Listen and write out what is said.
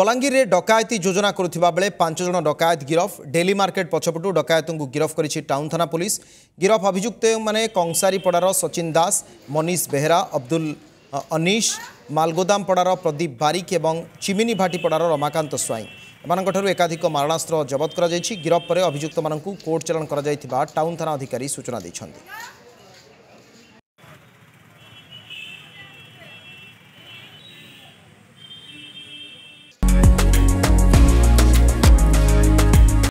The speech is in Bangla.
বলাঙ্গীরে ডকায়তি যোজনা করুথিবা বেলে পাঁচ জন ডকায়ত গিরফ ডেলি মার্কেট পছপটু ডকায়তঙ্কু গিরফ করেছে টাউন থানা পুলিশ গিরফ অভিযুক্ত মানে কংসারিপড়ার সচিন দাস মনীষ বেহরা অব্দুল অনীশ মালগোদাম পড়ার প্রদীপ বারিক এবং চিমিনি ভাটি পড়ার রমাকান্ত স্বাইঁ এমনঠার একাধিক মারণাস্ত্র জবত করা গিরফ পরে অভিযুক্ত মানুষ কোর্ট চালান করা টাউন থানা অধিকারী সূচনা দিয়েছেন